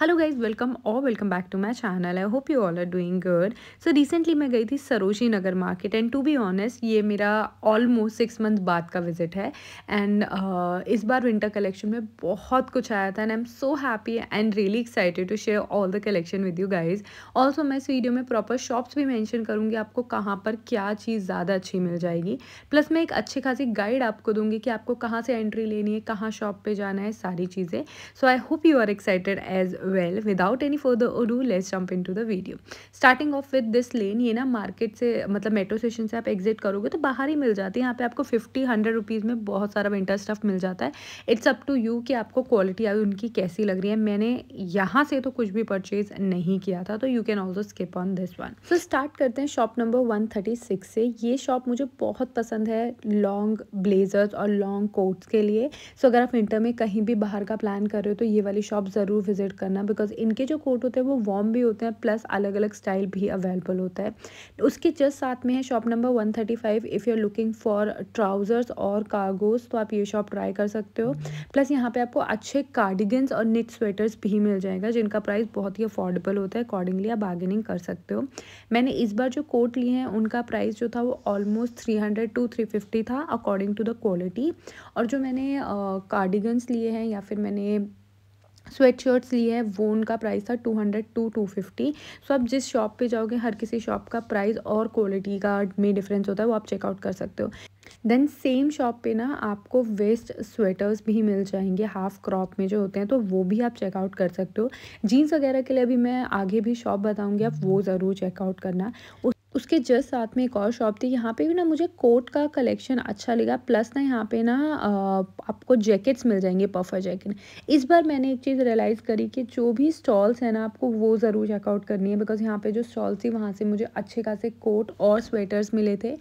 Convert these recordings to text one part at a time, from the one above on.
Hello guys welcome और welcome back to my channel I hope you all are doing good so recently मैं गई थी Sarojini Nagar market and to be honest ये मेरा almost six month बाद का visit है एंड uh, इस बार विंटर कलेक्शन में बहुत कुछ आया था and I am so happy and really excited to share all the collection with you guys also मैं इस वीडियो में प्रॉपर शॉप्स भी मैंशन करूँगी आपको कहाँ पर क्या चीज़ ज़्यादा अच्छी मिल जाएगी प्लस मैं एक अच्छी खासी गाइड आपको दूंगी कि आपको कहाँ से एंट्री लेनी है कहाँ शॉप पर जाना है सारी चीज़ें so I hope you are excited as well without any further let's jump into the video starting off with this lane ये ना मार्केट से मतलब मेट्रो स्टेशन से आप एग्जिट करोगे तो बाहर ही मिल जाती है यहाँ पे आपको फिफ्टी हंड्रेड रुपीज़ में बहुत सारा विंटर स्टफ़ मिल जाता है इट्स अप टू यू कि आपको क्वालिटी अभी उनकी कैसी लग रही है मैंने यहाँ से तो कुछ भी परचेज नहीं किया था तो you can also skip on this one so start करते हैं shop number one thirty six से ये शॉप मुझे बहुत पसंद है लॉन्ग ब्लेजर्स और लॉन्ग कोट्स के लिए सो so, अगर आप विंटर में कहीं भी बाहर का प्लान कर रहे हो तो ये वाली शॉप ज़रूर विजिट करना करना बिकॉज इनके जो कोट होते हैं वो वॉम भी होते हैं प्लस अलग अलग स्टाइल भी अवेलेबल होता है उसके जस्ट साथ में है shop number one thirty five if you are looking for trousers और कार्गोज तो आप ये शॉप ट्राई कर सकते हो प्लस यहाँ पे आपको अच्छे कार्डिगन्स और निट स्वेटर्स भी मिल जाएगा जिनका प्राइस बहुत ही अफोर्डेबल होता है अकॉर्डिंगली आप बार्गेनिंग कर सकते हो मैंने इस बार जो कोट लिए हैं उनका प्राइस जो था वो almost three hundred to three fifty था अकॉर्डिंग टू द क्वालिटी और जो मैंने कार्डिगन्स uh, लिए हैं या फिर मैंने स्वेट शर्ट्स लिए है वो उनका प्राइस था two hundred to two fifty so आप जिस शॉप पे जाओगे हर किसी शॉप का प्राइस और क्वालिटी का में डिफरेंस होता है वो आप चेकआउट कर सकते हो देन सेम शॉप पे ना आपको वेस्ट स्वेटर्स भी मिल जाएंगे हाफ क्रॉप में जो होते हैं तो वो भी आप चेकआउट कर सकते हो जीन्स वगैरह के लिए अभी मैं आगे भी शॉप बताऊँगी आप वो ज़रूर चेकआउट करना उसके जस्ट साथ में एक और शॉप थी यहाँ पे भी ना मुझे कोट का कलेक्शन अच्छा लगा प्लस ना यहाँ पे ना आपको जैकेट्स मिल जाएंगे पफर जैकेट इस बार मैंने एक चीज़ रियलाइज़ करी कि जो भी स्टॉल्स हैं ना आपको वो ज़रूर चेकआउट करनी है बिकॉज यहाँ पे जो स्टॉल थी वहाँ से मुझे अच्छे खासे कोट और स्वेटर्स मिले थे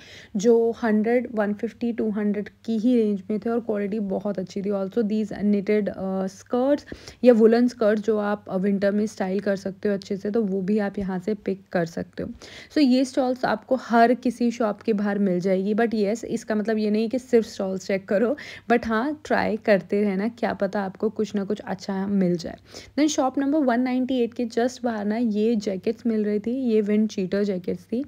जो hundred one fifty to hundred की ही रेंज में थे और क्वालिटी बहुत अच्छी थी ऑल्सो दीज निटेड स्कर्ट्स या वुलन स्कर्ट जो आप विंटर में स्टाइल कर सकते हो अच्छे से तो वो भी आप यहाँ से पिक कर सकते हो सो so, ये स्टॉल्स आपको हर किसी शॉप के बाहर मिल जाएगी बट येस इसका मतलब ये नहीं कि सिर्फ स्टॉल्स चेक करो बट हाँ ट्राई करते रहना क्या पता आपको कुछ ना कुछ अच्छा मिल जाए देन शॉप नंबर वन के जस्ट बाहर ना ये जैकेट्स मिल रही थी ये विंड चीटर जैकेट्स थी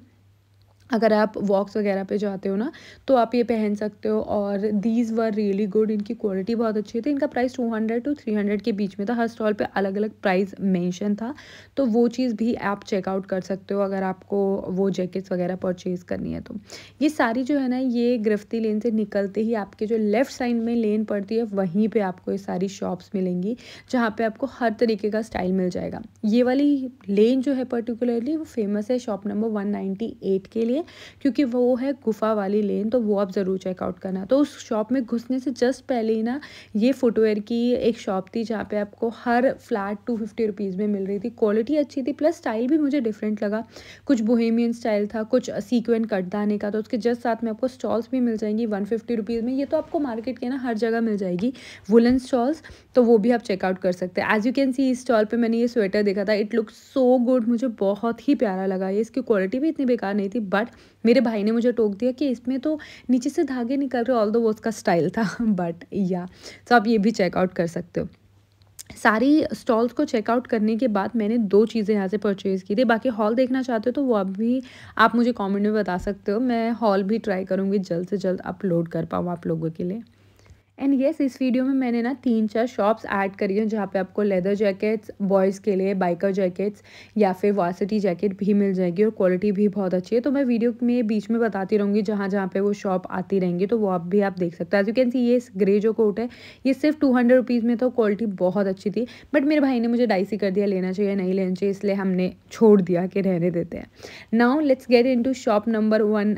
अगर आप वॉक्स वगैरह पे जाते हो ना तो आप ये पहन सकते हो और दीज वर रियली गुड इनकी क्वालिटी बहुत अच्छी थी इनका प्राइस 200 टू 300 के बीच में था हर स्टॉल पे अलग अलग प्राइस मेंशन था तो वो चीज़ भी आप चेकआउट कर सकते हो अगर आपको वो जैकेट्स वगैरह परचेज़ करनी है तो ये सारी जो है ना ये गिरफ्ती लेन से निकलते ही आपके जो लेफ़्ट साइड में लेन पड़ती है वहीं पर आपको ये सारी शॉप्स मिलेंगी जहाँ पर आपको हर तरीके का स्टाइल मिल जाएगा ये वाली लेन जो है पर्टिकुलरली वो फेमस है शॉप नंबर वन के लिए लिए क्योंकि वो है गुफा वाली लेन तो वो आप ज़रूर चेकआउट करना तो उस शॉप में घुसने से जस्ट पहले ही ना ये फुटवेयर की एक शॉप थी जहाँ पे आपको हर फ्लैट टू फिफ्टी रुपीज़ में मिल रही थी क्वालिटी अच्छी थी प्लस स्टाइल भी मुझे डिफरेंट लगा कुछ बोहेमियन स्टाइल था कुछ सीक्वेंट कटदाने का तो उसके जस्ट साथ में आपको स्टॉल्स भी मिल जाएंगी वन फिफ्टी रुपीज़ में ये तो आपको मार्केट के ना हर जगह मिल जाएगी वुलन स्टॉल्स तो वो भी आप चेकआउट कर सकते हैं एज यू कैन सी इस स्टॉल पर मैंने ये स्वेटर देखा था इट लुक सो गुड मुझे बहुत ही प्यारा लगा ये इसकी क्वालिटी भी इतनी बेकार नहीं थी बट पार्ट मेरे भाई ने मुझे टोक दिया कि इसमें तो नीचे से धागे निकल रहे ऑल दो वो उसका स्टाइल था बट या तो आप ये भी चेकआउट कर सकते हो सारी स्टॉल्स को चेकआउट करने के बाद मैंने दो चीज़ें यहाँ से परचेज़ की थी बाकी हॉल देखना चाहते हो तो वो अब भी आप मुझे कमेंट में बता सकते हो मैं हॉल भी ट्राई करूँगी जल्द से जल्द अपलोड कर पाऊँ आप लोगों के लिए एंड येस इस वीडियो में मैंने ना तीन चार शॉप्स ऐड करी हैं जहाँ पे आपको लेदर जैकेट्स बॉयज़ के लिए बाइकर जैकेट्स या फिर वासिटी जैकेट भी मिल जाएगी और क्वालिटी भी बहुत अच्छी है तो मैं वीडियो में बीच में बताती रहूँगी जहाँ जहाँ पे वो शॉप आती रहेंगी तो वो आप भी आप देख सकते हो एज यू कैन सी ये ग्रे जो कोट है ये सिर्फ टू हंड्रेड रुपीज़ में था क्वालिटी बहुत अच्छी थी बट मेरे भाई ने मुझे डाइसी कर दिया लेना चाहिए नहीं लेना चाहिए इसलिए हमने छोड़ दिया कि रहने देते हैं now let's get in shop number one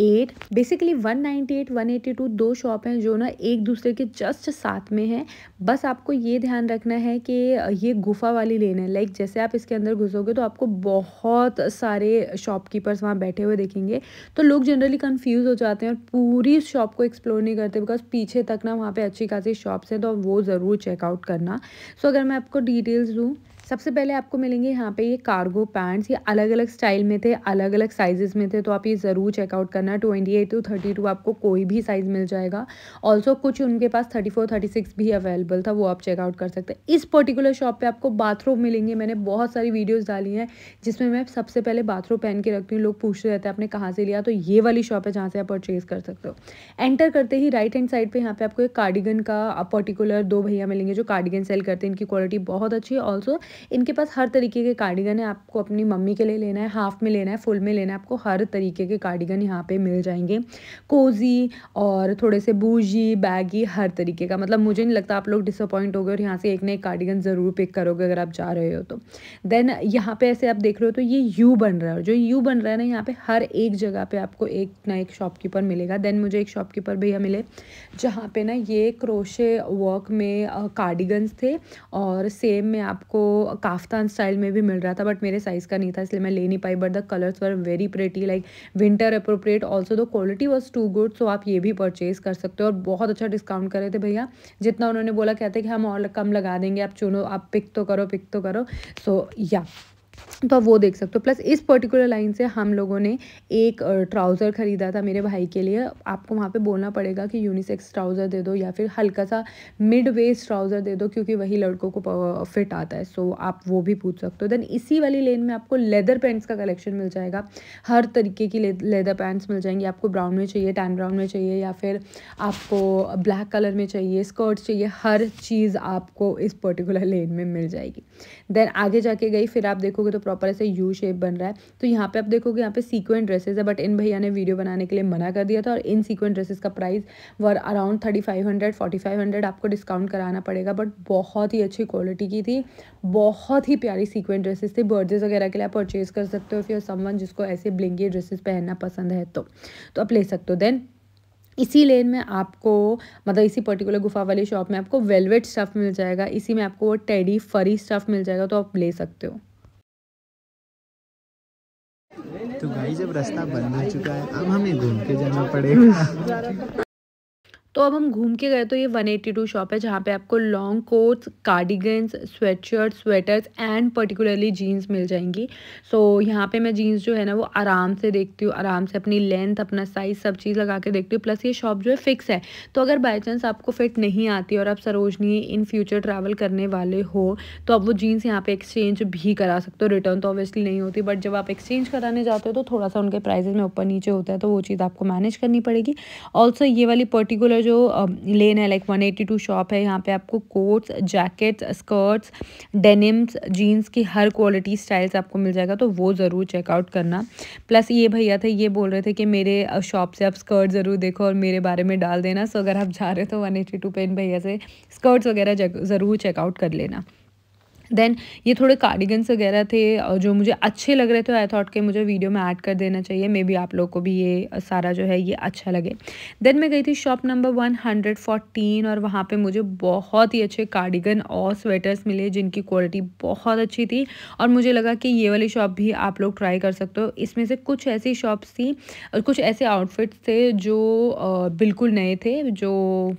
eight basically one ninety eight one eighty two दो शॉप हैं जो ना एक दूसरे के जस्ट साथ में हैं बस आपको ये ध्यान रखना है कि ये गुफा वाली लेन है लाइक जैसे आप इसके अंदर घुसोगे तो आपको बहुत सारे शॉपकीपर्स वहाँ बैठे हुए देखेंगे तो लोग जनरली कन्फ्यूज़ हो जाते हैं और पूरी शॉप को एक्सप्लोर नहीं करते बिकॉज पीछे तक ना वहाँ पर अच्छी खासी शॉप्स हैं तो वो ज़रूर चेकआउट करना सो so, अगर मैं आपको डिटेल्स दूँ सबसे पहले आपको मिलेंगे यहाँ पे ये कार्गो पैंट्स ये अलग अलग स्टाइल में थे अलग अलग साइजेस में थे तो आप ये ज़रूर चेकआउट करना twenty eight to thirty two आपको कोई भी साइज़ मिल जाएगा ऑल्सो कुछ उनके पास थर्टी फोर थर्टी सिक्स भी अवेलेबल था वो आप चेकआउट कर सकते हैं इस पर्टिकुलर शॉप पर आपको बाथरूम मिलेंगे मैंने बहुत सारी वीडियोज़ डाली हैं जिसमें मैं सबसे पहले बाथरूम पहन के रखती हूँ लोग पूछते रहते हैं आपने कहाँ से लिया तो ये वाली शॉप है जहाँ से आप परचेज़ कर सकते हो एंटर करते ही राइट हैंड साइड पर यहाँ पर आपको एक कार्डिगन का पर्टिकुलर दो भैया मिलेंगे जो कार्डिगन सेल करते हैं इनकी क्वालिटी बहुत अच्छी है ऑल्सो इनके पास हर तरीके के कार्डिगन है आपको अपनी मम्मी के लिए लेना है हाफ में लेना है फुल में लेना है आपको हर तरीके के कार्डिगन यहाँ पे मिल जाएंगे कोजी और थोड़े से बूजी बैगी हर तरीके का मतलब मुझे नहीं लगता आप लोग डिसअपॉइंट हो गए और यहाँ से एक ना एक कार्डिगन ज़रूर पिक करोगे अगर आप जा रहे हो तो देन यहाँ पे ऐसे आप देख रहे हो तो ये यू बन रहा है और जो यू बन रहा है ना यहाँ पर हर एक जगह पर आपको एक ना एक शॉपकीपर मिलेगा देन मुझे एक शॉपकीपर भैया मिले जहाँ पर ना ये क्रोशे वर्क में कार्डिगन्स थे और सेम में आपको काफ्तान स्टाइल में भी मिल रहा था बट मेरे साइज़ का नहीं था इसलिए मैं ले नहीं पाई but the colours were very pretty like winter appropriate also the quality was too good so आप ये भी परचेज़ कर सकते हो और बहुत अच्छा डिस्काउंट करे थे भैया जितना उन्होंने बोला कहते कि हम और कम लगा देंगे आप चुनो आप पिक तो करो पिक तो करो सो so, या yeah. तो आप वो देख सकते हो प्लस इस पर्टिकुलर लाइन से हम लोगों ने एक ट्राउज़र ख़रीदा था मेरे भाई के लिए आपको वहाँ पे बोलना पड़ेगा कि यूनिसेक्स ट्राउज़र दे दो या फिर हल्का सा मिड वेस्ट ट्राउज़र दे दो क्योंकि वही लड़कों को फिट आता है सो आप वो भी पूछ सकते हो देन इसी वाली लेन में आपको लेदर पैंट्स का कलेक्शन मिल जाएगा हर तरीके की लेदर पैंट्स मिल जाएंगी आपको ब्राउन में चाहिए टैन ब्राउन में चाहिए या फिर आपको ब्लैक कलर में चाहिए स्कर्ट्स चाहिए हर चीज़ आपको इस पर्टिकुलर लेन में मिल जाएगी देन आगे जाके गई फिर आप देखोगे तो प्रॉपर ऐसे यू शेप बन रहा है तो यहाँ पे आप देखोगे यहाँ पे सीक्वेंट ड्रेसेस है बट इन भैया ने वीडियो बनाने के लिए मना कर दिया था और इन सीक्वेंट ड्रेसेस का price were around thirty five hundred forty five hundred आपको डिस्काउंट कराना पड़ेगा बट बहुत ही अच्छी क्वालिटी की थी बहुत ही प्यारी सीक्वेंट ड्रेसेस थी बर्थडेज वगैरह के लिए आप परचेज कर सकते हो फिर समवन जिसको ऐसे ब्लिंगी ड्रेसेस पहनना पसंद है तो, तो आप ले सकते हो देन इसी लेन में आपको मतलब इसी पर्टिकुलर गुफा वाली शॉप में आपको वेलवेट स्टफ़ मिल जाएगा इसी में आपको वो टेडी फरी स्टफ़ मिल जाएगा तो आप ले सकते हो रास्ता बन चुका है अब हमें घूम के जाना पड़ेगा तो अब हम घूम के गए तो ये 182 शॉप है जहाँ पे आपको long coats cardigans sweatshirt sweaters and particularly jeans मिल जाएंगी सो so, यहाँ पे मैं जीन्स जो है ना वो आराम से देखती हूँ आराम से अपनी लेंथ अपना साइज़ सब चीज़ लगा के देखती हूँ प्लस ये शॉप जो है फिक्स है तो अगर बाई चांस आपको फिट नहीं आती और आप सरोजनी इन फ्यूचर ट्रैवल करने वाले हो तो आप वो जीन्स यहाँ पर एक्सचेंज भी करा सकते हो रिटर्न तो ऑब्वियसली नहीं होती बट जब आप एक्सचेंज कराने जाते हो तो थोड़ा सा उनके प्राइजेज में ऊपर नीचे होता है तो वो चीज़ आपको मैनेज करनी पड़ेगी ऑल्सो ये वाली पर्टिकुलर जो लेन है लाइक वन टू शॉप है यहाँ पे आपको coats jackets skirts denims jeans की हर क्वालिटी स्टाइल्स आपको मिल जाएगा तो वो ज़रूर चेकआउट करना प्लस ये भैया थे ये बोल रहे थे कि मेरे शॉप से आप स्कर्ट ज़रूर देखो और मेरे बारे में डाल देना सो अगर आप जा रहे हो तो वन एटी पे इन भैया से स्कर्ट्स वगैरह ज़रूर चेकआउट कर लेना देन ये थोड़े कार्डिगन्स वगैरह थे और जो मुझे अच्छे लग रहे थे आई थॉट के मुझे वीडियो में ऐड कर देना चाहिए मे बी आप लोग को भी ये सारा जो है ये अच्छा लगे देन मैं गई थी shop number one hundred fourteen और वहाँ पे मुझे बहुत ही अच्छे कार्डिगन और स्वेटर्स मिले जिनकी क्वालिटी बहुत अच्छी थी और मुझे लगा कि ये वाली शॉप भी आप लोग ट्राई कर सकते हो इसमें से कुछ ऐसी शॉप्स थी और कुछ ऐसे आउटफिट्स थे जो बिल्कुल नए थे जो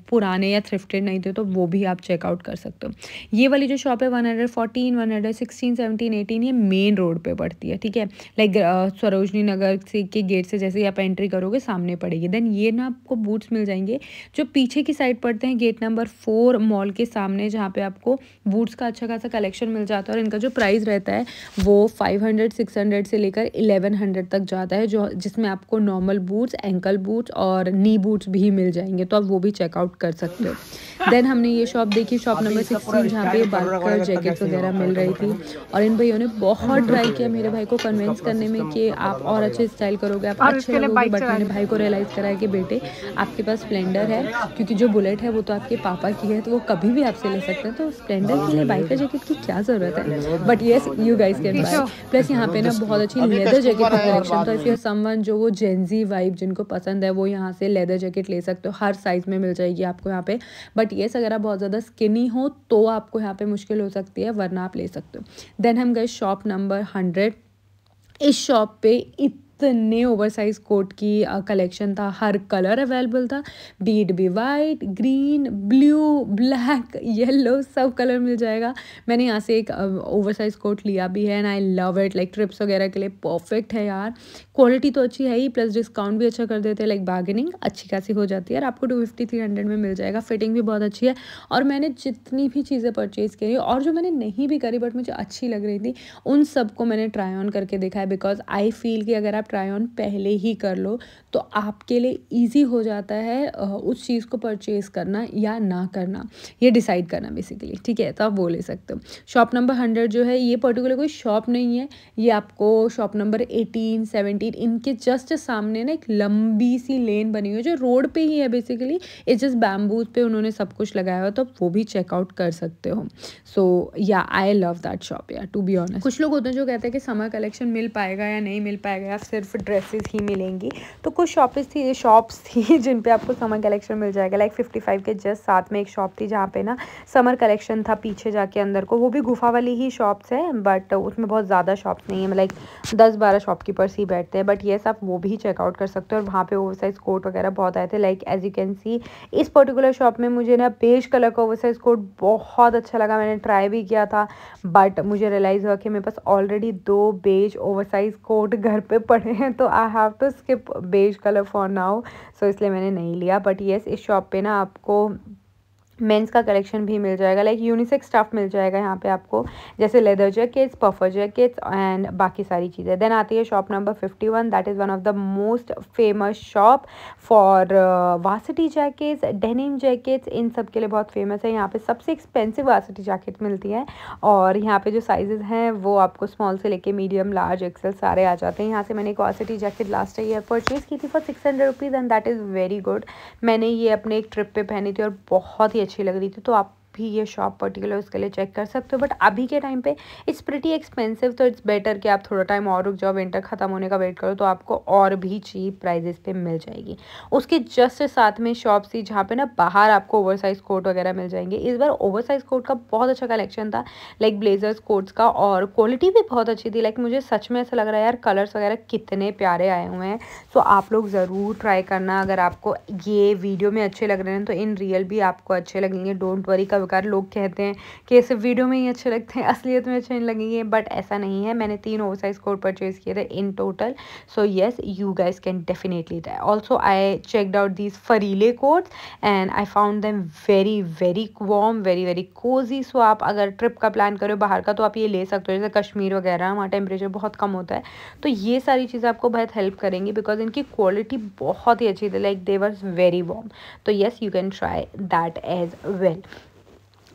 पुराने या थ्रिफ्टेड नहीं थे तो वो भी आप चेकआउट कर सकते हो ये वाली जो शॉप है one fourteen one hundred sixteen seventeen eighteen ये मेन रोड पे पड़ती है ठीक है लाइक uh, सरोजनी नगर से के गेट से जैसे आप एंट्री करोगे सामने पड़ेगी देन ये ना आपको बूट्स मिल जाएंगे जो पीछे की साइड पड़ते हैं गेट नंबर फोर मॉल के सामने जहाँ पे आपको बूट्स का अच्छा खासा कलेक्शन मिल जाता है और इनका जो प्राइस रहता है वो फाइव हंड्रेड से लेकर इलेवन तक जाता है जो जिसमें आपको नॉर्मल बूट्स एंकल बूट्स और नी बूट्स भी मिल जाएंगे तो आप वो भी चेकआउट कर सकते हो देन हमने ये शॉप देखी शॉप नंबर सिक्सटीन जहाँ पे बार्कर जैकेट्स वगैरह मिल रही थी और इन भाइयों ने बहुत ट्राई हम्म। किया मेरे भाई को कन्विंस करने में कि आप और अच्छे स्टाइल करोगे आप अच्छे लगोगे बट मैंने भाई को रियलाइज़ कराया कि बेटे आपके पास स्प्लेंडर है क्योंकि जो बुलेट है वो तो आपके पापा की है तो वो कभी भी आपसे ले सकते हैं तो स्प्लेंडर के लिए बाइक का जैकेट की क्या ज़रूरत है but yes you guys can buy plus यहाँ पे ना बहुत अच्छी लेदर जैकेट का कलेक्शन तो इफ़ समवन जो वो जेंजी वाइब जिनको पसंद है वो यहाँ से लेदर जैकेट ले सकते हो हर साइज़ में मिल जाएगी आपको यहाँ पे बट येस अगर आप बहुत ज़्यादा स्किनी हो तो आपको यहाँ पे मुश्किल हो सकती है वरना आप ले सकते हो देन हम गए शॉप नंबर हंड्रेड इस शॉप पे इत इतने ओवर साइज कोट की कलेक्शन uh, था हर कलर अवेलेबल था बीट भी white green blue black yellow सब कलर मिल जाएगा मैंने यहाँ से एक ओवर साइज कोट लिया भी है and I love it like trips वगैरह के लिए परफेक्ट है यार क्वालिटी तो अच्छी है ही प्लस डिस्काउंट भी अच्छा कर देते हैं लाइक बार्गेनिंग अच्छी खासी हो जाती है और आपको टू फिफ्टी थ्री हंड्रेड में मिल जाएगा फिटिंग भी बहुत अच्छी है और मैंने जितनी भी चीज़ें परचेज़ करी और जो मैंने नहीं भी करी बट मुझे अच्छी लग रही थी उन सबको मैंने ट्राई ऑन करके देखा है बिकॉज आई फील कि अगर आप ट्राई ऑन पहले ही कर लो तो आपके लिए इजी हो जाता है उस चीज़ को परचेज़ करना या ना करना ये डिसाइड करना बेसिकली ठीक है तो आप वो ले सकते हो शॉप नंबर हंड्रेड जो है ये पर्टिकुलर कोई शॉप नहीं है ये आपको शॉप नंबर एटीन सेवनटीन इनके जस्ट सामने ना एक लंबी सी लेन बनी हुई है जो रोड पर ही है बेसिकली इट्स जस्ट बैम्बूज पर उन्होंने सब कुछ लगाया हुआ तो वो भी चेकआउट कर सकते हो so yeah I love that shop yeah to be honest कुछ लोग होते हैं जो कहते हैं कि समर कलेक्शन मिल पाएगा या नहीं मिल पाएगा या फिर सिर्फ ड्रेसेस ही मिलेंगी तो कुछ शॉपिस थी शॉप्स थी जिन पे आपको समर कलेक्शन मिल जाएगा लाइक फिफ्टी फाइव के जस्ट साथ में एक शॉप थी जहाँ पे ना समर कलेक्शन था पीछे जाके अंदर को वो भी गुफा वाली ही शॉप्स है बट उसमें बहुत ज़्यादा शॉप्स नहीं है लाइक मतलब दस बारह शॉपकीपर्स ही बैठते हैं बट येस आप वो भी चेकआउट कर सकते हो और वहाँ पर ओवर साइज कोट वगैरह बहुत आए थे like as you can see इस पर्टिकुलर शॉप में मुझे ना बेज कलर का ओवर साइज कोट बहुत अच्छा लगा मैंने ट्राई भी किया था बट मुझे रियलाइज़ हुआ कि मेरे पास ऑलरेडी दो बेज ओवरसाइज कोट घर पे पड़े रहे हैं तो I have to skip beige colour for now so इसलिए मैंने नहीं लिया बट येस इस शॉप पे ना आपको मेंस का कलेक्शन भी मिल जाएगा लाइक यूनिसेक स्टफ़ मिल जाएगा यहाँ पे आपको जैसे leather jackets puffer jackets and बाकी सारी चीज़ें देन आती है shop number fifty one that is one of the most famous shop for varsity jackets denim jackets इन सब के लिए बहुत फेमस है यहाँ पे सबसे एक्सपेंसिव वासिटी जैकेट मिलती है और यहाँ पे जो साइजेज़ हैं वो आपको स्मॉल से लेके मीडियम लार्ज एक्सेल सारे आ जाते हैं यहाँ से मैंने एक varsity jacket last year purchase की थी for six hundred rupees and that is very good मैंने ये अपने एक ट्रिप पर पहनी थी और बहुत ही अच्छी अच्छी लग रही थी तो आप भी ये शॉप पर्टिकुलर उसके लिए चेक कर सकते हो बट अभी के टाइम पे इट्स प्रिटी एक्सपेंसिव तो इट्स बेटर कि आप थोड़ा टाइम और रुक जाओ विंटर ख़त्म होने का वेट करो तो आपको और भी चीप प्राइजेस पे मिल जाएगी उसके जस्ट साथ में शॉप थी जहाँ पे ना बाहर आपको ओवर साइज़ कोट वगैरह मिल जाएंगे इस बार ओवर साइज़ कोट का बहुत अच्छा कलेक्शन था लाइक ब्लेजर्स कोट्स का और क्वालिटी भी बहुत अच्छी थी लाइक मुझे सच में ऐसा लग रहा है यार कलर्स वगैरह कितने प्यारे आए हुए हैं सो आप लोग ज़रूर ट्राई करना अगर आपको ये वीडियो में अच्छे लग रहे हैं तो इन रियल भी आपको अच्छे लगेंगे डोंट वरी का साहूकार लोग कहते हैं कि सिर्फ वीडियो में ही अच्छे लगते हैं असलियत में अच्छे नहीं लगेंगे बट ऐसा नहीं है मैंने तीन ओवर साइज कोट परचेज़ किए थे in total so yes you guys can definitely try also I checked out these furry coats and I found them very very warm very very cosy so आप अगर trip का plan करो बाहर का तो आप ये ले सकते हो जैसे कश्मीर वगैरह वहाँ टेम्परेचर बहुत कम होता है तो ये सारी चीज़ें आपको बहुत हेल्प करेंगी बिकॉज इनकी क्वालिटी बहुत ही अच्छी थी like they were very warm तो yes you can try that as well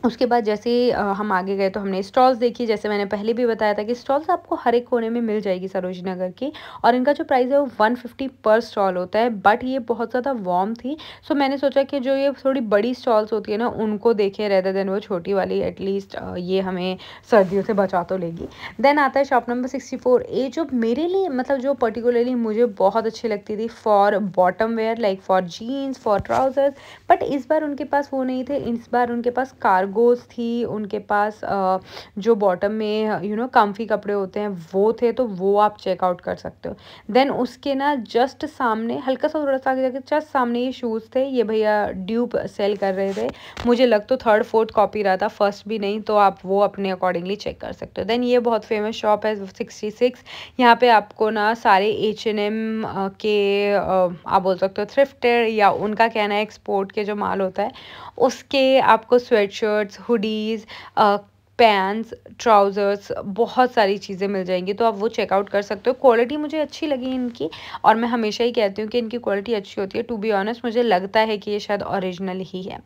उसके बाद जैसे हम आगे गए तो हमने स्टॉल्स देखी जैसे मैंने पहले भी बताया था कि स्टॉल्स आपको हर एक कोने में मिल जाएगी सरोजी नगर की और इनका जो प्राइस है वो वन फिफ्टी पर स्टॉल होता है बट ये बहुत ज़्यादा वार्म थी सो मैंने सोचा कि जो ये थोड़ी बड़ी स्टॉल्स होती है ना उनको देखें रहते देन वो छोटी वाली एटलीस्ट ये हमें सर्दियों से बचा तो लेगी देन आता है shop number sixty four A जो मेरे लिए मतलब जो पर्टिकुलरली मुझे बहुत अच्छी लगती थी for bottom wear like for jeans for trousers but इस बार उनके पास वो नहीं थे इस बार उनके पास कार कार्गोस थी उनके पास जो बॉटम में यू नो कम्फी कपड़े होते हैं वो थे तो वो आप चेकआउट कर सकते हो देन उसके ना जस्ट सामने हल्का सा थोड़ा सा आगे जाके जस्ट सामने ये शूज़ थे ये भैया ड्यूब सेल कर रहे थे मुझे लग तो थर्ड फोर्थ कॉपी रहा था फर्स्ट भी नहीं तो आप वो अपने अकॉर्डिंगली चेक कर सकते हो देन ये बहुत फेमस शॉप है सिक्सटी सिक्स यहाँ पर आपको ना सारे एच एन एम के आप बोल सकते हो थ्रिफ्टेड या उनका कहना है एक्सपोर्ट के जो माल होता है उसके आपको sweatshirt shirts hoodies pants trousers बहुत सारी चीज़ें मिल जाएंगी तो आप वो चेकआउट कर सकते हो क्वालिटी मुझे अच्छी लगी इनकी और मैं हमेशा ही कहती हूँ कि इनकी क्वालिटी अच्छी होती है टू बी ऑनेस्ट मुझे लगता है कि ये शायद ओरिजिनल ही है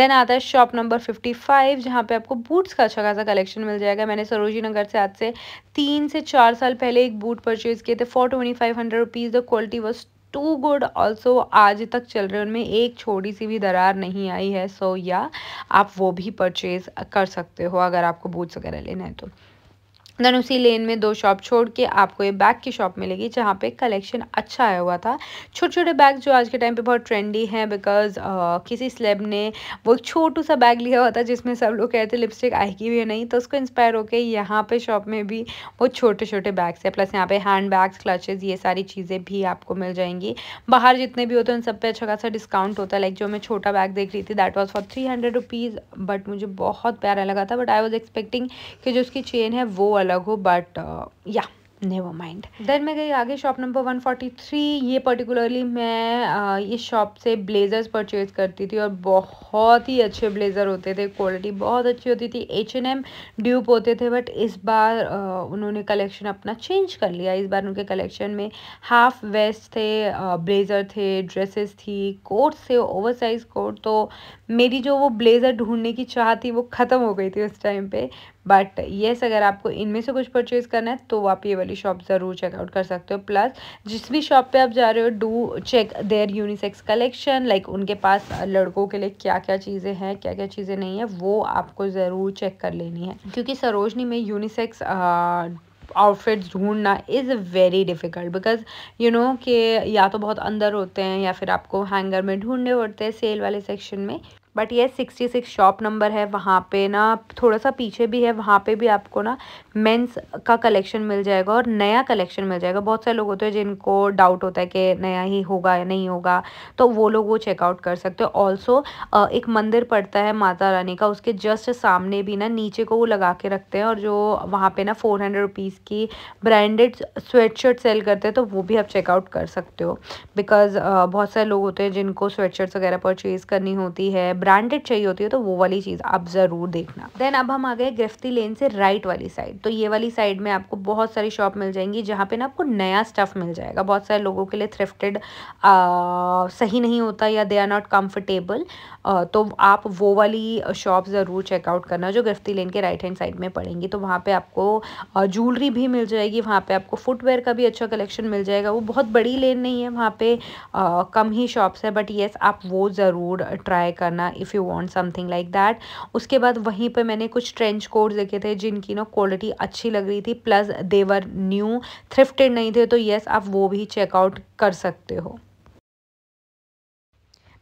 देन आता है शॉप नंबर फिफ्टी फाइव जहाँ पर आपको बूट्स का अच्छा खासा कलेक्शन मिल जाएगा मैंने सरोजी नगर से आज से तीन से चार साल पहले एक बूट परचेज़ किए थे four twenty five hundred rupees the quality was too good also आज तक चल रहे उनमें एक छोटी सी भी दरार नहीं आई है सो so, या yeah, आप वो भी परचेज़ कर सकते हो अगर आपको बूट्स वगैरह लेना है तो देन उसी लेन में दो शॉप छोड़ के आपको ये बैग की शॉप मिलेगी जहाँ पे कलेक्शन अच्छा आया हुआ था छोटे छोटे बैग जो आज के टाइम पे बहुत ट्रेंडी हैं बिकॉज uh, किसी स्लेब ने वो एक छोटू सा बैग लिया हुआ था जिसमें सब लोग कह रहे थे लिपस्टिक आएगी भी नहीं तो उसको इंस्पायर होकर यहाँ पे शॉप में भी वो छोटे छोटे बैग्स है प्लस यहाँ पे हैंड बैग्स क्लचेज ये सारी चीज़ें भी आपको मिल जाएंगी बाहर जितने भी होते हैं उन सब पे अच्छा खासा डिस्काउंट होता है लाइक जो मैं छोटा बैग देख रही थी that was for three hundred rupees but मुझे बहुत प्यारा लगा था बट आई वॉज एक्सपेक्टिंग कि जो उसकी चेन है वो अलग हो बट या नेवर माइंड देन मैं गई आगे शॉप नंबर 143 ये पर्टिकुलरली मैं आ, ये शॉप से ब्लेजर्स परचेज करती थी और बहुत ही अच्छे ब्लेज़र होते थे क्वालिटी बहुत अच्छी होती थी एच एन एम ड्यूप होते थे बट इस बार आ, uh, उन्होंने कलेक्शन अपना चेंज कर लिया इस बार उनके कलेक्शन में हाफ वेस्ट थे ब्लेज़र uh, थे ड्रेसेस थी कोट्स थे ओवर साइज कोट तो मेरी जो वो ब्लेज़र ढूंढने की चाह थी वो ख़त्म हो गई थी उस टाइम पर बट येस अगर आपको इनमें से कुछ परचेज़ करना है तो आप ये वाली शॉप ज़रूर चेकआउट कर सकते हो प्लस जिस भी शॉप पे आप जा रहे हो do check their unisex collection like उनके पास लड़कों के लिए क्या क्या चीज़ें हैं क्या क्या चीज़ें नहीं है वो आपको ज़रूर चेक कर लेनी है क्योंकि सरोजनी में यूनिसेक्स आउटफिट्स ढूंढना is very difficult because you know कि या तो बहुत अंदर होते हैं या फिर आपको हैंगर में ढूंढने पड़ते हैं सेल वाले सेक्शन में बट ये सिक्सटी सिक्स शॉप नंबर है वहाँ पे ना थोड़ा सा पीछे भी है वहाँ पे भी आपको ना मेंस का कलेक्शन मिल जाएगा और नया कलेक्शन मिल जाएगा बहुत सारे लोग होते हैं जिनको डाउट होता है कि नया ही होगा या नहीं होगा तो वो लोग वो चेकआउट कर सकते हो ऑल्सो एक मंदिर पड़ता है माता रानी का उसके जस्ट सामने भी ना नीचे को वो लगा के रखते हैं और जो वहाँ पर ना फोर हंड्रेड रुपीज़ की ब्रांडेड स्वेट शर्ट सेल करते हैं तो वो भी आप चेकआउट कर सकते हो बिकॉज बहुत सारे लोग होते हैं जिनको स्वेट शर्ट्स वगैरह परचेज़ करनी होती है ब्रांडेड चाहिए होती है तो वो वाली चीज़ आप ज़रूर देखना देन अब हम आ गए ग्रेफ्ती लेन से राइट वाली साइड तो ये वाली साइड में आपको बहुत सारी शॉप मिल जाएंगी जहाँ पे ना आपको नया स्टफ़ मिल जाएगा बहुत सारे लोगों के लिए थ्रिफ्टेड सही नहीं होता या दे आर नॉट कम्फर्टेबल तो आप वो वाली शॉप ज़रूर चेकआउट करना जो ग्रेफ्ती लेन के राइट हैंड साइड में पड़ेंगी तो वहाँ पर आपको ज्वेलरी भी मिल जाएगी वहाँ पर आपको फुटवेयर का भी अच्छा कलेक्शन मिल जाएगा वो बहुत बड़ी लेन नहीं है वहाँ पर कम ही शॉप्स है बट येस आप वो ज़रूर ट्राई करना if you want something like that उसके बाद वहीं पे मैंने कुछ ट्रेंच कोड देखे थे जिनकी ना क्वालिटी अच्छी लग रही थी प्लस देवर न्यू थ्रिफ्टेड नहीं थे तो येस आप वो भी चेकआउट कर सकते हो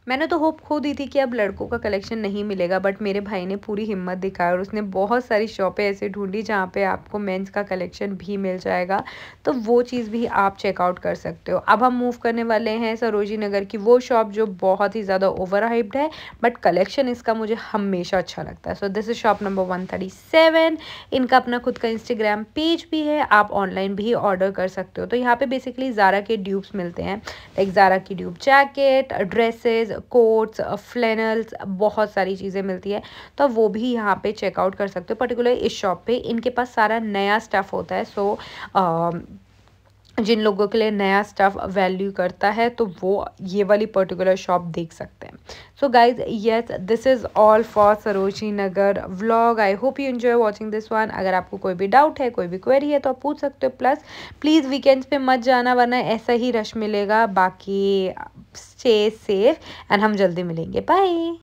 मैंने तो होप खो दी थी कि अब लड़कों का कलेक्शन नहीं मिलेगा बट मेरे भाई ने पूरी हिम्मत दिखाई और उसने बहुत सारी शॉपें ऐसे ढूंढी जहाँ पे आपको मेंस का कलेक्शन भी मिल जाएगा तो वो चीज़ भी आप चेकआउट कर सकते हो अब हम मूव करने वाले हैं सरोजी नगर की वो शॉप जो बहुत ही ज़्यादा ओवर हाइप्ड है बट कलेक्शन इसका मुझे हमेशा अच्छा लगता है so this is shop number one thirty seven इनका अपना खुद का इंस्टाग्राम पेज भी है आप ऑनलाइन भी ऑर्डर कर सकते हो तो यहाँ पर बेसिकली ज़ारा के ड्यूब्स मिलते हैं लाइक ज़ारा की dupe jacket dresses coats flannels uh, बहुत सारी चीज़ें मिलती है तो वो भी यहाँ पे चेकआउट कर सकते हो पर्टिकुलर इस शॉप पे इनके पास सारा नया स्टफ़ होता है सो um, जिन लोगों के लिए नया स्टफ़ वैल्यू करता है तो वो ये वाली पर्टिकुलर शॉप देख सकते हैं so guys yes this is all for Sarojini Nagar vlog I hope you enjoy watching this one अगर आपको कोई भी डाउट है कोई भी क्वेरी है तो आप पूछ सकते हो प्लस प्लीज़ वीकेंड्स पे मत जाना वरना ऐसा ही रश मिलेगा बाकी स्टे सेफ एंड हम जल्दी मिलेंगे बाय